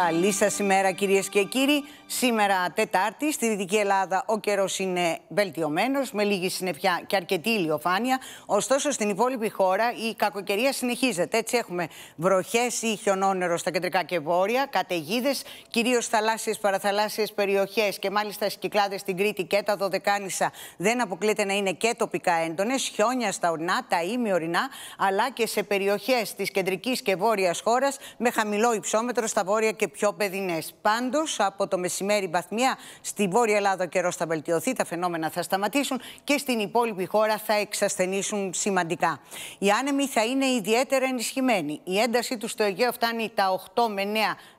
Καλή σας ημέρα, κυρίες και κύριοι. Σήμερα, Τετάρτη, στη Δυτική Ελλάδα ο καιρός είναι βελτιωμένος, με λίγη συννεφιά και αρκετή ηλιοφάνεια. Ωστόσο, στην υπόλοιπη χώρα η κακοκαιρία συνεχίζεται. Έτσι, έχουμε βροχές ή χιονόνερο στα κεντρικά και βόρεια, καταιγίδες, κυρίως θαλάσσιες, παραθαλάσσιες περιοχές και μάλιστα στι κυκλάδε στην Κρήτη και τα Δωδεκάνησα δεν αποκλείται να είναι και τοπικά έντονες. Χιόνια στα ορεινά, τα ήμιορεινά, αλλά και σε περιοχές της κεντρικής και βόρειας χώρας με χαμηλό υψόμετρο στα βόρεια και και πιο παιδινές. Πάντως, από το μεσημέρι βαθμία στη Βόρεια Ελλάδα ο καιρός θα βελτιωθεί, τα φαινόμενα θα σταματήσουν και στην υπόλοιπη χώρα θα εξασθενήσουν σημαντικά. Οι άνεμοι θα είναι ιδιαίτερα ενισχυμένοι. Η έντασή τους στο Αιγαίο φτάνει τα 8 με 9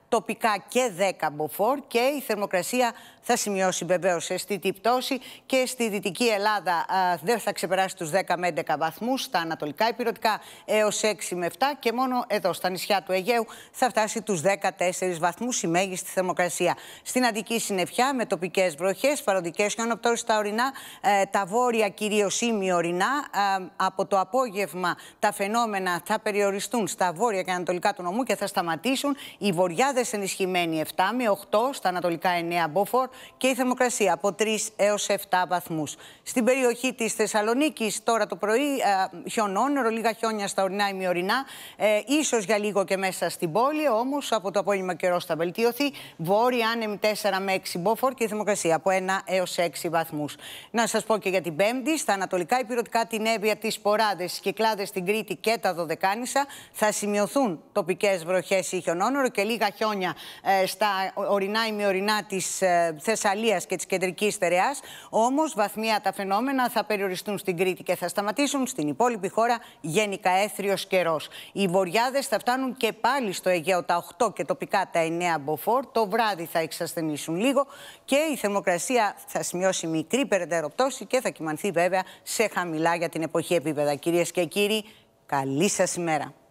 τοπικά και 10 μποφόρ και η θερμοκρασία θα σημειώσει βεβαίως αισθητή πτώση και στη Δυτική Ελλάδα α, δεν θα ξεπεράσει τους 10 με 11 βαθμούς, στα ανατολικά υπηρετικά έως 6 με 7 και μόνο εδώ στα νησιά του Αιγαίου θα φτάσει τους 14 βαθμούς η μέγιστη θερμοκρασία. Στην Αντική Συνεφιά με τοπικές βροχές, και χιονοπτώσεις στα ορεινά, ε, τα βόρεια κυρίως ημιορεινά. Ε, από το απόγευμα τα φαινόμενα θα περιοριστούν στα βόρεια και ανατολικά του νομού και θα σταματήσουν. Η βορειά σε ενισχυμένη 7 με 8 στα ανατολικά 9 Μπόφορ και η θερμοκρασία από 3 έω 7 βαθμούς. Στην περιοχή της Θεσσαλονίκης, τώρα το πρωί ε, χιονόνερο, λίγα χιόνια στα ορεινά ή μειωρινά, ε, ίσως για λίγο και μέσα στην πόλη, όμως από το απόγευμα καιρός θα βελτίωθει. Βόρεια άνεμη 4 με 6 Μπόφορ και η θερμοκρασία από 1 έω 6 βαθμούς. Να σας πω και για την Πέμπτη, στα ανατολικά υπηρετικά την έβεια τη ποράδε οι κυκλάδε στην Κρήτη και τα Δωδεκάνησα θα σημειωθούν τοπικές βροχές ή χιονόνερο και λίγα χιόνια χιόνια ε, στα ορεινά μειωρινά της ε, Θεσσαλίας και της κεντρικής στερεά. Όμως βαθμία τα φαινόμενα θα περιοριστούν στην Κρήτη και θα σταματήσουν στην υπόλοιπη χώρα γενικά έθριος καιρός. Οι βορειάδε θα φτάνουν και πάλι στο Αιγαίο τα 8 και τοπικά τα 9 μποφόρ. Το βράδυ θα εξασθενήσουν λίγο και η θερμοκρασία θα σημειώσει μικρή περαιτέρω πτώση και θα κοιμανθεί βέβαια σε χαμηλά για την εποχή επίπεδα. Κυρίες και κύριοι, καλή σας ημέρα.